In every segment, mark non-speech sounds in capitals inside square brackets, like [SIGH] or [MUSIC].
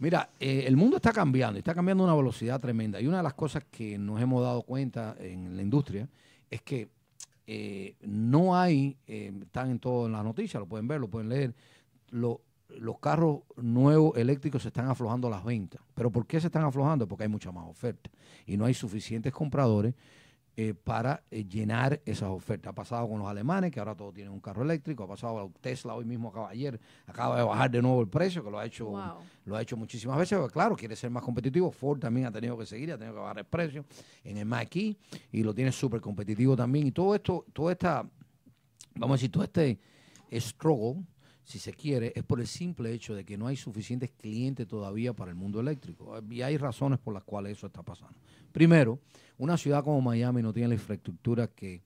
Mira, eh, el mundo está cambiando, está cambiando a una velocidad tremenda. Y una de las cosas que nos hemos dado cuenta en la industria es que eh, no hay, eh, están en todas las noticias, lo pueden ver, lo pueden leer, los carros nuevos eléctricos se están aflojando las ventas. ¿Pero por qué se están aflojando? Porque hay mucha más oferta y no hay suficientes compradores eh, para eh, llenar esas ofertas. Ha pasado con los alemanes, que ahora todos tienen un carro eléctrico, ha pasado con Tesla hoy mismo, acaba ayer, acaba de bajar de nuevo el precio, que lo ha hecho, lo ha hecho muchísimas veces, claro, quiere ser más competitivo. Ford también ha tenido que seguir, ha tenido que bajar el precio en el Maquis y lo tiene súper competitivo también. Y todo esto, toda esta, vamos a decir, todo este struggle si se quiere, es por el simple hecho de que no hay suficientes clientes todavía para el mundo eléctrico. Y hay razones por las cuales eso está pasando. Primero, una ciudad como Miami no tiene la infraestructura que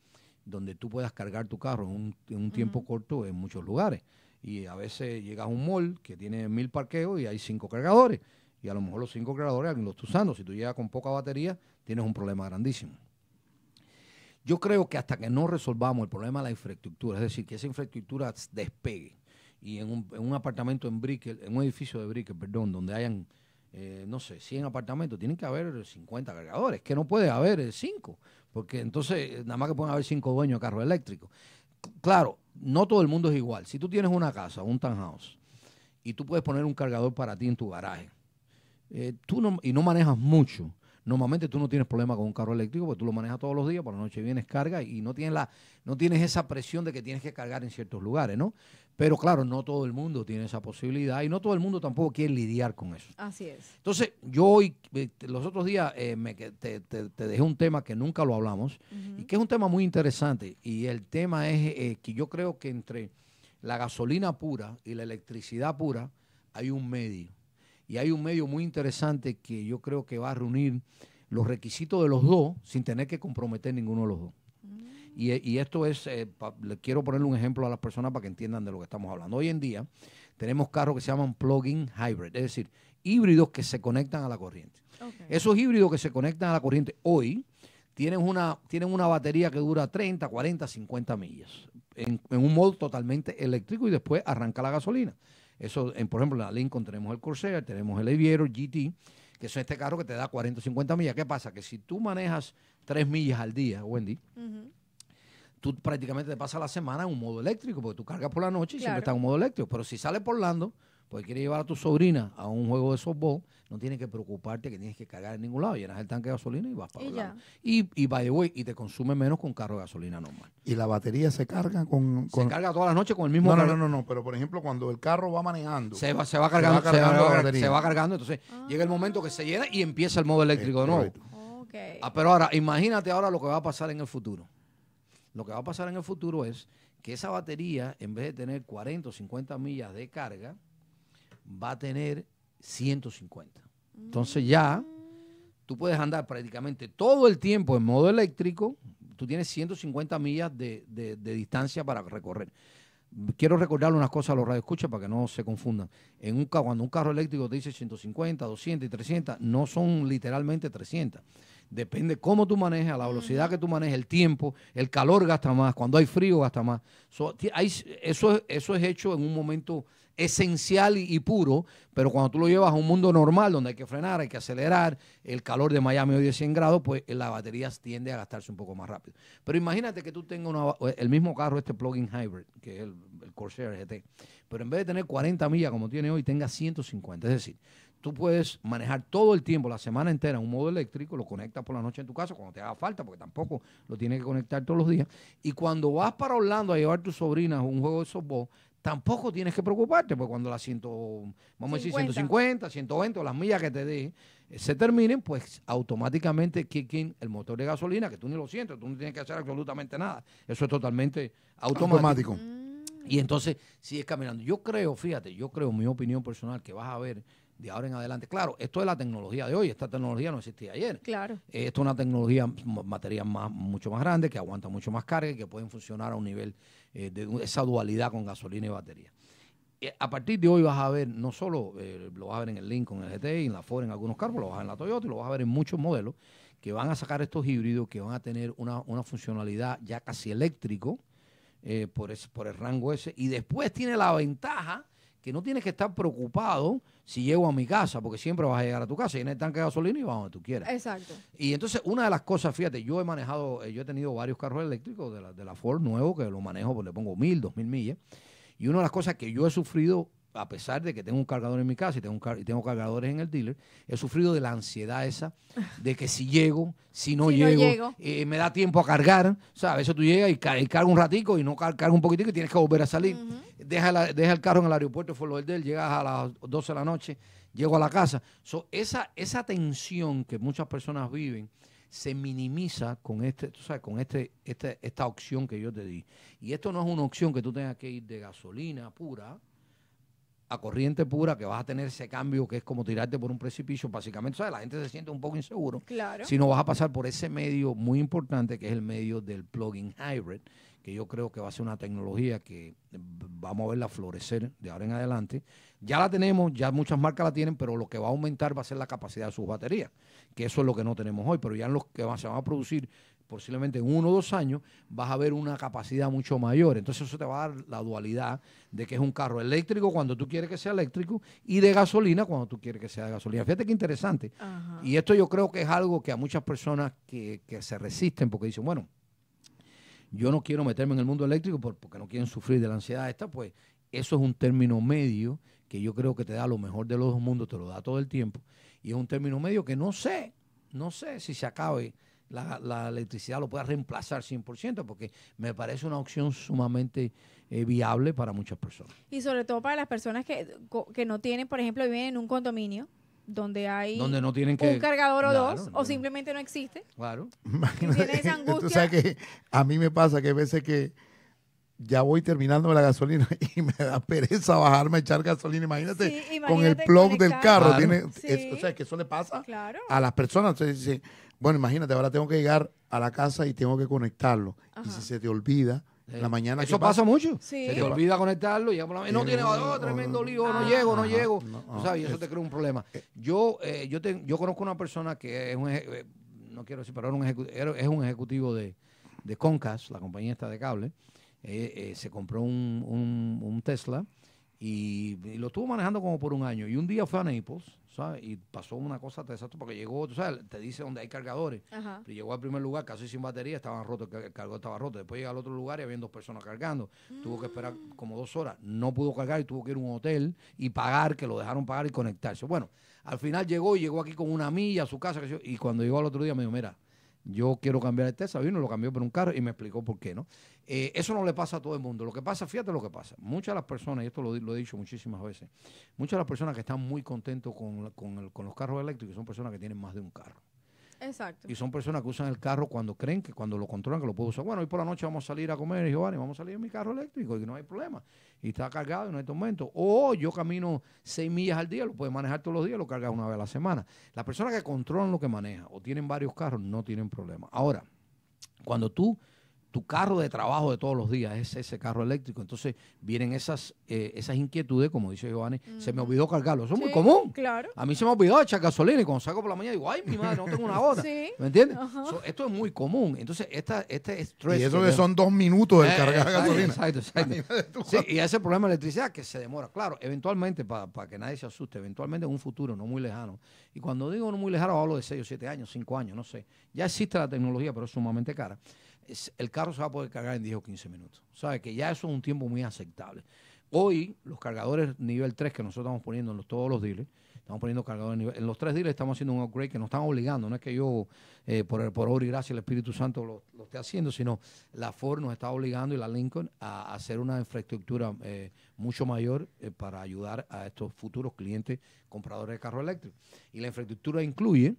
donde tú puedas cargar tu carro en un, tiempo corto en muchos lugares. Y a veces llegas a un mall que tiene mil parqueos y hay cinco cargadores. Y a lo mejor los cinco cargadores alguien los está usando. Si tú llegas con poca batería, tienes un problema grandísimo. Yo creo que hasta que no resolvamos el problema de la infraestructura, es decir, que esa infraestructura despegue y en un, en un apartamento en Brickell, en un edificio de Brickell, perdón, donde hayan eh, no sé, 100 apartamentos, tienen que haber 50 cargadores, que no puede haber 5, eh, porque entonces eh, nada más que pueden haber 5 dueños de carro eléctrico Claro, no todo el mundo es igual. Si tú tienes una casa, un townhouse, y tú puedes poner un cargador para ti en tu garaje, tú no, y no manejas mucho, Normalmente tú no tienes problema con un carro eléctrico porque tú lo manejas todos los días, por la noche vienes, carga y no tienes, la, no tienes esa presión de que tienes que cargar en ciertos lugares, ¿no? Pero claro, no todo el mundo tiene esa posibilidad y no todo el mundo tampoco quiere lidiar con eso. Así es. Entonces, yo hoy, eh, los otros días, eh, me, te, te, dejé un tema que nunca lo hablamos y que es un tema muy interesante. Y el tema es eh, que yo creo que entre la gasolina pura y la electricidad pura hay un medio y hay un medio muy interesante que yo creo que va a reunir los requisitos de los dos sin tener que comprometer ninguno de los dos. Mm. Y, esto es, eh, le quiero ponerle un ejemplo a las personas para que entiendan de lo que estamos hablando. Hoy en día tenemos carros que se llaman plug-in hybrid, es decir, híbridos que se conectan a la corriente. Esos híbridos que se conectan a la corriente hoy tienen una, tienen una batería que dura 30, 40, 50 millas en un modo totalmente eléctrico y después arranca la gasolina. Eso, en, por ejemplo, en la Lincoln tenemos el Corsair, tenemos el Aviero, GT, que es este carro que te da 40 o 50 millas. ¿Qué pasa? Que si tú manejas 3 millas al día, Wendy, tú prácticamente te pasas la semana en un modo eléctrico, porque tú cargas por la noche y siempre está en un modo eléctrico. Pero si sales por Lando, porque quieres llevar a tu sobrina a un juego de softball, no tienes que preocuparte que tienes que cargar en ningún lado, llenas el tanque de gasolina y vas para allá. Y, y by y te consume menos con carro de gasolina normal. ¿Y la batería se carga con...? Se carga toda la noche con el mismo... No, no, no, no, pero por ejemplo cuando el carro va manejando... Se va, cargando, se va cargando, entonces ah. llega el momento que se llena y empieza el modo eléctrico de nuevo. Okay. Ah, pero ahora, imagínate ahora lo que va a pasar en el futuro. Lo que va a pasar en el futuro es que esa batería, en vez de tener 40 o 50 millas de carga, va a tener 150. Entonces mm. ya tú puedes andar prácticamente todo el tiempo en modo eléctrico, tú tienes 150 millas de, distancia para recorrer. Quiero recordarle unas cosas a los radioescuchas para que no se confundan. En un, cuando un carro eléctrico te dice 150, 200 y 300, no son literalmente 300. Depende cómo tú manejas, la velocidad que tú manejas, el tiempo, el calor gasta más, cuando hay frío gasta más. eso, eso es hecho en un momento esencial y puro, pero cuando tú lo llevas a un mundo normal donde hay que frenar, hay que acelerar, el calor de Miami hoy es 100 grados, pues eh, la batería tiende a gastarse un poco más rápido. Pero imagínate que tú tengas eh, el mismo carro, este plug-in hybrid, que es el, Corsair GT, pero en vez de tener 40 millas como tiene hoy, tenga 150. Es decir, tú puedes manejar todo el tiempo, la semana entera, un modo eléctrico, lo conectas por la noche en tu casa cuando te haga falta, porque tampoco lo tienes que conectar todos los días. Y cuando vas para Orlando a llevar a tu sobrinas a un juego de softball, tampoco tienes que preocuparte, porque cuando las ciento, vamos a decir 150, 120 o las millas que te dé, eh, se terminen, pues automáticamente kicking el motor de gasolina, que tú ni lo sientes, tú no tienes que hacer absolutamente nada. Eso es totalmente automático. automático. Mm. Y entonces sigues caminando. Yo creo, fíjate, yo creo, mi opinión personal, que vas a ver de ahora en adelante. Claro, esto es la tecnología de hoy, esta tecnología no existía ayer. Claro. Eh, esto es una tecnología, materia más, mucho más grande, que aguanta mucho más carga y que pueden funcionar a un nivel eh, de esa dualidad con gasolina y batería. Eh, a partir de hoy vas a ver, no solo lo vas a ver en el Lincoln, en el GTI, en la Ford, en algunos carros, lo vas a ver en la Toyota y lo vas a ver en muchos modelos que van a sacar estos híbridos, que van a tener una, funcionalidad ya casi eléctrico por, por el rango ese. Y después tiene la ventaja que no tienes que estar preocupado si llego a mi casa, porque siempre vas a llegar a tu casa, en el tanque de gasolina y vas donde tú quieras. Exacto. Y entonces, una de las cosas, fíjate, yo he manejado, eh, yo he tenido varios carros eléctricos de la, de la Ford nuevo, que lo manejo, pues le pongo mil, dos mil millas, y una de las cosas que yo he sufrido a pesar de que tengo un cargador en mi casa y tengo, y tengo cargadores en el dealer, he sufrido de la ansiedad esa de que si llego, si no [LAUGHS] llego, eh, me da tiempo a cargar. O sea, a veces tú llegas y, cargas un ratico y no cargo un poquitico y tienes que volver a salir. deja, deja, el carro en el aeropuerto de del llegas a las 12 de la noche, llego a la casa. esa, esa tensión que muchas personas viven se minimiza con este, con este, este, esta opción que yo te di. Y esto no es una opción que tú tengas que ir de gasolina pura, corriente pura, que vas a tener ese cambio que es como tirarte por un precipicio, básicamente, La gente se siente un poco inseguro. Si no vas a pasar por ese medio muy importante que es el medio del plugin hybrid, que yo creo que va a ser una tecnología que vamos a verla florecer de ahora en adelante. Ya la tenemos, ya muchas marcas la tienen, pero lo que va a aumentar va a ser la capacidad de sus baterías, que eso es lo que no tenemos hoy, pero ya en los que se van a producir posiblemente en uno o dos años, vas a ver una capacidad mucho mayor. Entonces eso te va a dar la dualidad de que es un carro eléctrico cuando tú quieres que sea eléctrico y de gasolina cuando tú quieres que sea de gasolina. Fíjate qué interesante. Y esto yo creo que es algo que a muchas personas que, que, se resisten porque dicen, bueno, yo no quiero meterme en el mundo eléctrico porque no quieren sufrir de la ansiedad esta, pues eso es un término medio que yo creo que te da lo mejor de los dos mundos, te lo da todo el tiempo. Y es un término medio que no sé, no sé si se acabe la, electricidad lo pueda reemplazar 100%, porque me parece una opción sumamente eh, viable para muchas personas. Y sobre todo para las personas que, no tienen, por ejemplo, viven en un condominio, donde hay un cargador o dos, o simplemente no existe. Claro. Imagínate, esa [LAUGHS] angustia. que a mí me pasa que a veces que ya voy terminándome la gasolina [LAUGHS] y me da pereza bajarme a echar gasolina. Imagínate, con el plug del carro. Tiene, o sea, que eso le pasa a las personas. Entonces bueno, imagínate, ahora tengo que llegar a la casa y tengo que conectarlo. Y si se te olvida, en eh, La mañana Eso pasa, mucho. Se te olvida conectarlo y la... no tiene oh, tremendo lío, no llego, no llego. Y eso te crea un problema. Eh. Yo, eh, yo, te, yo conozco una persona que es un, no quiero decir, pero un ejecutivo, es un ejecutivo de, de Concast, la compañía esta de cable, eh, eh, se compró un, Tesla y, lo estuvo manejando como por un año. Y un día fue a Naples, ¿sabes? Y pasó una cosa porque llegó, tú sabes, te dice donde hay cargadores. Ajá. llegó al primer lugar casi sin batería, estaban roto el cargador estaba roto. Después llega al otro lugar y había dos personas cargando. Tuvo que esperar mm. como dos horas. No pudo cargar y tuvo que ir a un hotel y pagar, que lo dejaron pagar y conectarse. Bueno, al final llegó y llegó aquí con una milla a su casa. Y cuando llegó al otro día me dijo, mira, yo quiero cambiar el Tesla, vino, lo cambió por un carro y me explicó por qué, ¿no? Eh, eso no le pasa a todo el mundo. Lo que pasa, fíjate lo que pasa. Muchas de las personas, y esto lo, he dicho muchísimas veces, muchas de las personas que están muy contentos con, con los carros eléctricos son personas que tienen más de un carro. Exacto. Y son personas que usan el carro cuando creen que cuando lo controlan que lo puedo usar. Bueno, hoy por la noche vamos a salir a comer, Giovanni, vamos a salir en mi carro eléctrico y no hay problema. Y está cargado en no hay tormento. O yo camino seis millas al día, lo puedes manejar todos los días, lo cargas una vez a la semana. Las personas que controlan lo que maneja o tienen varios carros no tienen problema. Ahora, cuando tú tu carro de trabajo de todos los días es ese carro eléctrico. Entonces vienen esas, eh, esas inquietudes, como dice Giovanni, se me olvidó cargarlo. Eso es muy común. Claro. A mí se me olvidó echar gasolina y cuando salgo por la mañana digo, ay, mi madre, no tengo una hora. ¿Me entiendes? esto es muy común. Entonces, esta, este estrés. Y eso que son dos minutos de eh, cargar gasolina. Exacto, exacto. y ese problema de electricidad que se demora. Claro, eventualmente, para que nadie se asuste, eventualmente en un futuro no muy lejano. Y cuando digo no muy lejano, hablo de 6 o 7 años, cinco años, no sé. Ya existe la tecnología, pero es sumamente cara el carro se va a poder cargar en 10 o 15 minutos. ¿Sabes? Que ya eso es un tiempo muy aceptable. Hoy, los cargadores nivel 3 que nosotros estamos poniendo en los, todos los dealers, estamos poniendo cargadores nivel. En los tres dealers estamos haciendo un upgrade que nos están obligando. No es que yo, eh, por, por obra y gracia, el Espíritu Santo lo, esté haciendo, sino la Ford nos está obligando y la Lincoln a, hacer una infraestructura eh, mucho mayor eh, para ayudar a estos futuros clientes compradores de carro eléctrico. Y la infraestructura incluye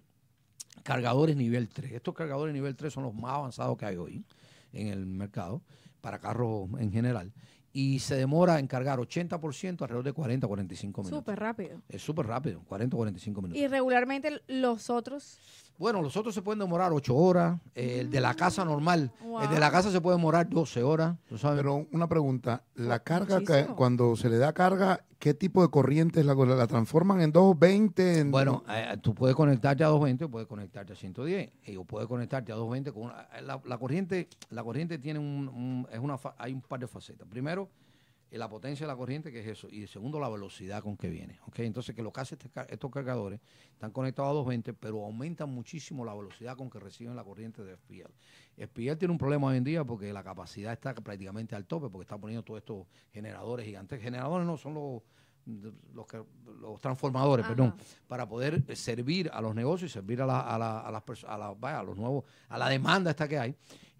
cargadores nivel 3. Estos cargadores nivel 3 son los más avanzados que hay hoy en el mercado para carros en general. Y se demora en cargar 80% alrededor de 40 45 minutos. Súper rápido. Es súper rápido, 40 45 minutos. ¿Y regularmente los otros? Bueno, los otros se pueden demorar 8 horas, el de la casa normal, el de la casa se puede demorar 12 horas, ¿tú sabes? Pero una pregunta, la carga, que, cuando se le da carga, ¿qué tipo de corrientes la, la transforman en 220? Bueno, eh, tú puedes conectarte a 220 o puedes conectarte a 110, o puedes conectarte a 220 con eh, la, corriente, la corriente tiene un, un, es una, hay un par de facetas. Primero, eh, la potencia de la corriente, que es eso, y segundo, la velocidad con que viene. Entonces, que lo que hacen estos cargadores están conectados a 220, pero aumentan muchísimo la velocidad con que reciben la corriente de FPL. FPL tiene un problema hoy en día porque la capacidad está prácticamente al tope, porque está poniendo todos estos generadores gigantes. Generadores no son los los, transformadores, perdón, para poder servir a los negocios y servir a, la, las a, los nuevos, a la demanda esta que hay.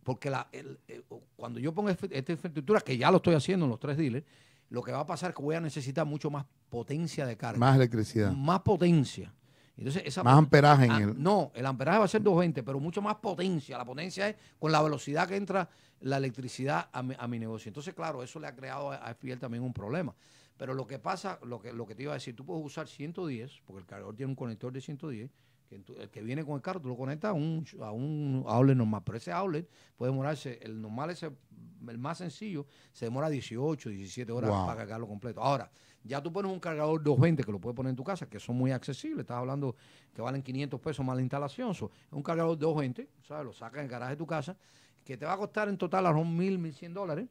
Porque la, eh, cuando yo pongo este, esta infraestructura, que ya lo estoy haciendo en los tres dealers, lo que va a pasar es que voy a necesitar mucho más potencia de carga. Más electricidad. Más potencia. Entonces, más amperaje en ah, el... No, el amperaje va a ser 220, pero mucho más potencia. La potencia es con la velocidad que entra la electricidad a mi, negocio. Entonces, claro, eso le ha creado a, Fiel también un problema. Pero lo que pasa, lo que, lo que te iba a decir, tú puedes usar 110, porque el cargador tiene un conector de 110, el que viene con el carro tú lo conectas a un, a un outlet normal, pero ese outlet puede demorarse, el normal es el más sencillo, se demora 18, 17 horas para cargarlo completo. Ahora, ya tú pones un cargador de 220 que lo puedes poner en tu casa, que son muy accesibles, estás hablando que valen 500 pesos más la instalación, es un cargador de 220, ¿sabes? lo sacas en el garaje de tu casa, que te va a costar en total a 1.000, 1.100 dólares.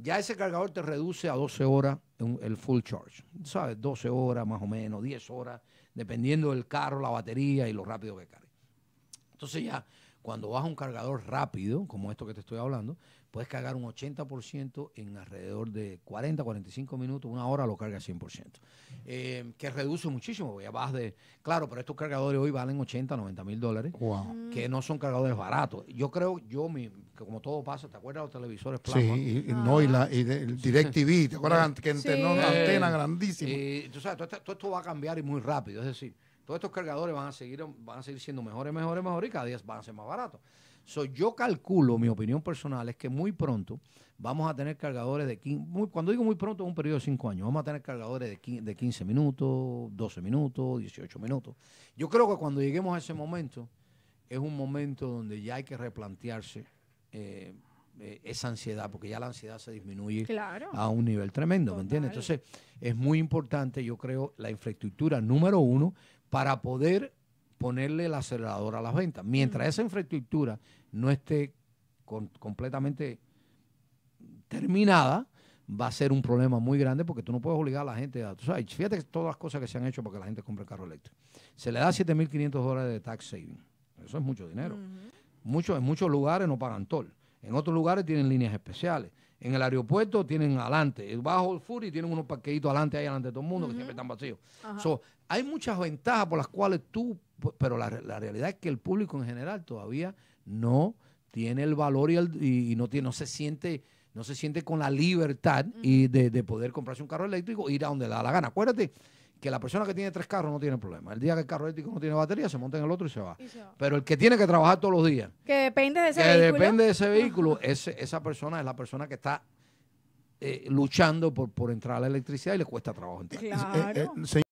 Ya ese cargador te reduce a 12 horas el full charge. ¿Sabes? 12 horas más o menos, 10 horas, dependiendo del carro, la batería y lo rápido que cargue. Entonces ya, cuando vas a un cargador rápido, como esto que te estoy hablando, puedes cargar un 80% en alrededor de 40, 45 minutos, una hora lo cargas 100%. Eh, que reduce muchísimo, porque ya vas de... Claro, pero estos cargadores hoy valen 80, 90 mil dólares, que no son cargadores baratos. Yo creo, yo mi, que como todo pasa, ¿te acuerdas los televisores plasma? Sí, y, ah. no, y, la, el DirecTV, ¿te acuerdas que tenía una eh, antena grandísima? Y tú sabes, todo, esto va a cambiar y muy rápido, es decir, todos estos cargadores van a seguir, van a seguir siendo mejores, mejores, mejores y cada día van a ser más baratos. yo calculo, mi opinión personal es que muy pronto vamos a tener cargadores de 15, cuando digo muy pronto, es un periodo de 5 años, vamos a tener cargadores de de 15 minutos, 12 minutos, 18 minutos. Yo creo que cuando lleguemos a ese momento, es un momento donde ya hay que replantearse eh, eh, esa ansiedad, porque ya la ansiedad se disminuye a un nivel tremendo, ¿me entiendes? Entonces, es muy importante, yo creo, la infraestructura número uno para poder ponerle el acelerador a las ventas. Mientras esa infraestructura no esté completamente terminada, va a ser un problema muy grande porque tú no puedes obligar a la gente a... fíjate que todas las cosas que se han hecho para que la gente compre carro eléctrico. Se le da 7.500 dólares de tax saving. Eso es mucho dinero muchos en muchos lugares no pagan toll. En otros lugares tienen líneas especiales. En el aeropuerto tienen adelante, eh, bajo el Fury tienen unos parqueitos adelante, ahí adelante de todo el mundo, que siempre están vacíos. So, hay muchas ventajas por las cuales tú, pero la, la, realidad es que el público en general todavía no tiene el valor y, no, tiene, no se siente no se siente con la libertad y de, de, poder comprarse un carro eléctrico e ir a donde le da la gana. Acuérdate que la persona que tiene tres carros no tiene problema. El día que el carro eléctrico no tiene batería, se monta en el otro y se va. Pero el que tiene que trabajar todos los días. Que depende de ese que vehículo. depende de ese vehículo, esa persona es la persona que está eh, luchando por, por entrar a la electricidad y le cuesta trabajo entrar. Claro. Eh, eh,